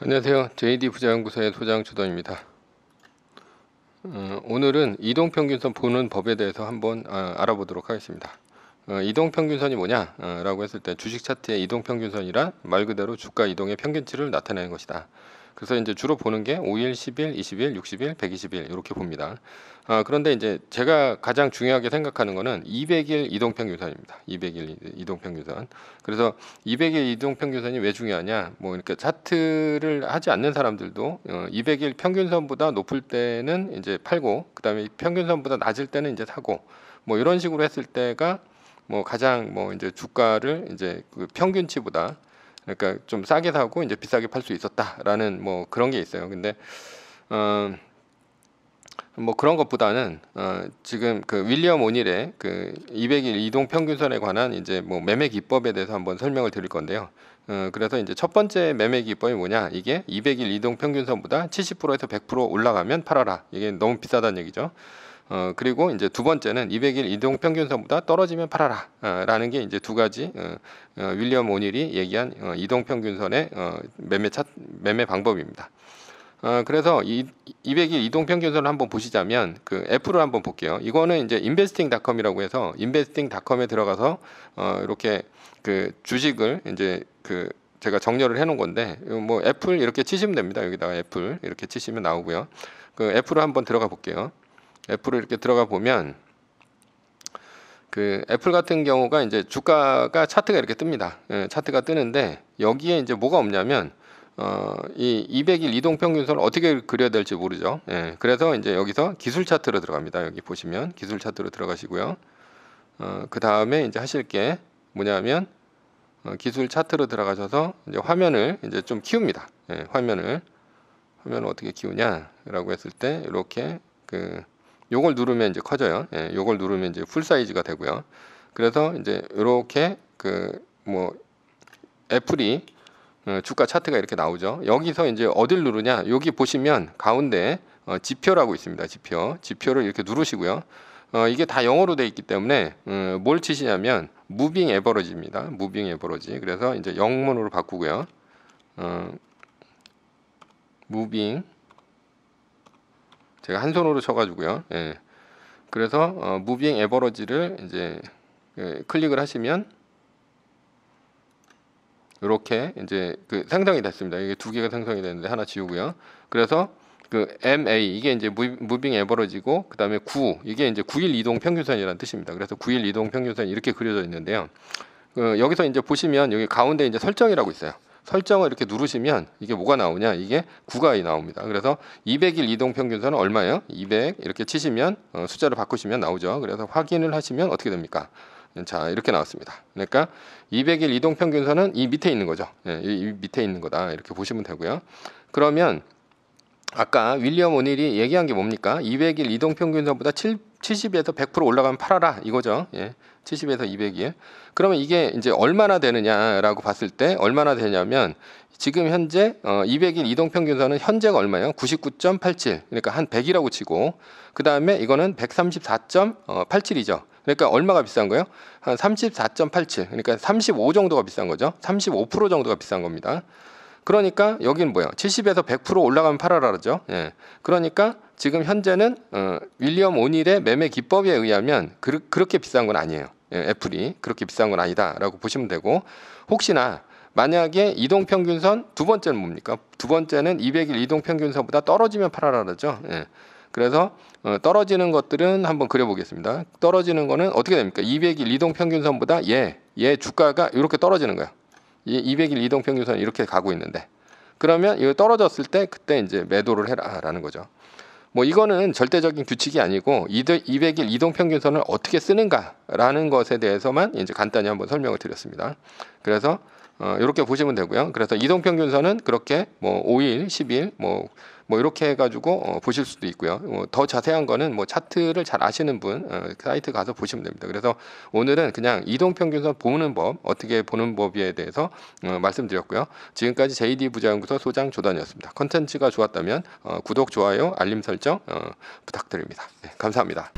안녕하세요. JD 부자연구소의 소장 주던입니다. 어, 오늘은 이동평균선 보는 법에 대해서 한번 어, 알아보도록 하겠습니다. 어, 이동평균선이 뭐냐라고 어, 했을 때 주식 차트의 이동평균선이란 말 그대로 주가 이동의 평균치를 나타내는 것이다. 그래서 이제 주로 보는 게 5일, 10일, 20일, 60일, 120일 이렇게 봅니다. 아, 그런데 이제 제가 가장 중요하게 생각하는 거는 200일 이동평균선입니다. 200일 이동평균선. 그래서 200일 이동평균선이 왜 중요하냐? 뭐 이렇게 그러니까 차트를 하지 않는 사람들도 200일 어, 평균선보다 높을 때는 이제 팔고 그다음에 평균선보다 낮을 때는 이제 사고 뭐 이런 식으로 했을 때가 뭐 가장 뭐 이제 주가를 이제 그 평균치보다 그러니까 좀 싸게 사고 이제 비싸게 팔 수 있었다라는 뭐 그런 게 있어요. 근데 어, 뭐 그런 것보다는 어, 지금 그 윌리엄 오닐의 그 200일 이동 평균선에 관한 이제 뭐 매매 기법에 대해서 한번 설명을 드릴 건데요. 어, 그래서 이제 첫 번째 매매 기법이 뭐냐? 이게 200일 이동 평균선보다 70%에서 100% 올라가면 팔아라. 이게 너무 비싸다는 얘기죠. 어, 그리고 이제 두 번째는 200일 이동 평균선보다 떨어지면 팔아라라는 어, 게 이제 두 가지 어, 어, 윌리엄 오닐이 얘기한 어, 이동 평균선의 어, 매매 차, 매매 방법입니다. 어, 그래서 이 200일 이동 평균선을 한번 보시자면 그 애플을 한번 볼게요. 이거는 이제 investing.com이라고 해서 investing.com에 들어가서 어, 이렇게 그 주식을 이제 그 제가 정렬을 해놓은 건데 뭐 애플 이렇게 치시면 됩니다. 여기다가 애플 이렇게 치시면 나오고요. 그 애플을 한번 들어가 볼게요. 애플을 이렇게 들어가 보면 그 애플 같은 경우가 이제 주가가 차트가 이렇게 뜹니다. 예, 차트가 뜨는데 여기에 이제 뭐가 없냐면 어, 이 200일 이동 평균선을 어떻게 그려야 될지 모르죠. 예, 그래서 이제 여기서 기술 차트로 들어갑니다. 여기 보시면 기술 차트로 들어가시고요. 어, 그 다음에 이제 하실 게 뭐냐면 어, 기술 차트로 들어가셔서 이제 화면을 이제 좀 키웁니다. 예, 화면을 화면을 어떻게 키우냐라고 했을 때 이렇게 그 요걸 누르면 이제 커져요. 예, 요걸 누르면 이제 풀 사이즈가 되고요. 그래서 이제 이렇게 그 뭐 애플이 어, 주가 차트가 이렇게 나오죠. 여기서 이제 어딜 누르냐? 여기 보시면 가운데 어, 지표라고 있습니다. 지표. 지표를 이렇게 누르시고요. 어, 이게 다 영어로 되어 있기 때문에 음, 뭘 치시냐면 무빙 에버러지입니다. 무빙 에버러지. 그래서 이제 영문으로 바꾸고요. 어, 무빙 제가 한 손으로 쳐가지고요. 예. 그래서 어, 무빙 에버러지를 이제 예, 클릭을 하시면 이렇게 이제 그 상상이 됐습니다. 이게 두 개가 상상이 되는데 하나 지우고요. 그래서 그 MA 이게 이제 무빙 에버러지고 그다음에 9 이게 이제 9일 이동 평균선이라는 뜻입니다. 그래서 9일 이동 평균선 이렇게 그려져 있는데요. 그 여기서 이제 보시면 여기 가운데 이제 설정이라고 있어요. 설정을 이렇게 누르시면 이게 뭐가 나오냐 이게 구가 나옵니다. 그래서 200일 이동 평균선은 얼마예요? 200 이렇게 치시면 어, 숫자를 바꾸시면 나오죠. 그래서 확인을 하시면 어떻게 됩니까? 자 이렇게 나왔습니다. 그러니까 200일 이동 평균선은 이 밑에 있는 거죠. 예, 이 밑에 있는 거다 이렇게 보시면 되고요. 그러면 아까 윌리엄 오닐이 얘기한 게 뭡니까? 200일 이동 평균선보다 7 70에서 100% 올라가면 팔아라 이거죠. 예. 70에서 200이에요. 그러면 이게 이제 얼마나 되느냐라고 봤을 때 얼마나 되냐면 지금 현재 어 200일 이동 평균선은 현재가 얼마예요? 99.87. 그러니까 한 100이라고 치고 그다음에 이거는 134.87이죠. 그러니까 얼마가 비싼 거예요? 한 34.87. 그러니까 35 정도가 비싼 거죠. 35% 정도가 비싼 겁니다. 그러니까 여기는 뭐야? 70에서 100% 올라가면 팔아라 그러죠. 예. 그러니까 지금 현재는 어, 윌리엄 오닐의 매매 기법에 의하면 그, 렇게 비싼 건 아니에요. 예, 애플이 그렇게 비싼 건 아니다라고 보시면 되고 혹시나 만약에 이동 평균선 두 번째는 뭡니까? 두 번째는 200일 이동 평균선보다 떨어지면 팔아라 그러죠. 예. 그래서 어, 떨어지는 것들은 한번 그려보겠습니다. 떨어지는 거는 어떻게 됩니까? 200일 이동 평균선보다 예, 예 주가가 이렇게 떨어지는 거야. 이 200일 이동평균 선 이렇게 가고 있는데 그러면 이거 떨어졌을 때 그때 이제 매도를 해라라는 거죠. 뭐 이거는 절대적인 규칙이 아니고 200일 이동평균선을 어떻게 쓰는가라는 것에 대해서만 이제 간단히 한번 설명을 드렸습니다. 그래서 어, 이렇게 보시면 되고요. 그래서 이동평균선은 그렇게 뭐 5일, 10일 뭐, 뭐 이렇게 해가지고 어, 보실 수도 있고요. 어, 더 자세한 거는 뭐 차트를 잘 아시는 분 어, 사이트 가서 보시면 됩니다. 그래서 오늘은 그냥 이동평균선 보는 법 어떻게 보는 법에 대해서 어, 말씀드렸고요. 지금까지 JD 부자연구소 소장 조단이었습니다. 컨텐츠가 좋았다면 어, 구독, 좋아요, 알림 설정 어, 부탁드립니다. 네, 감사합니다.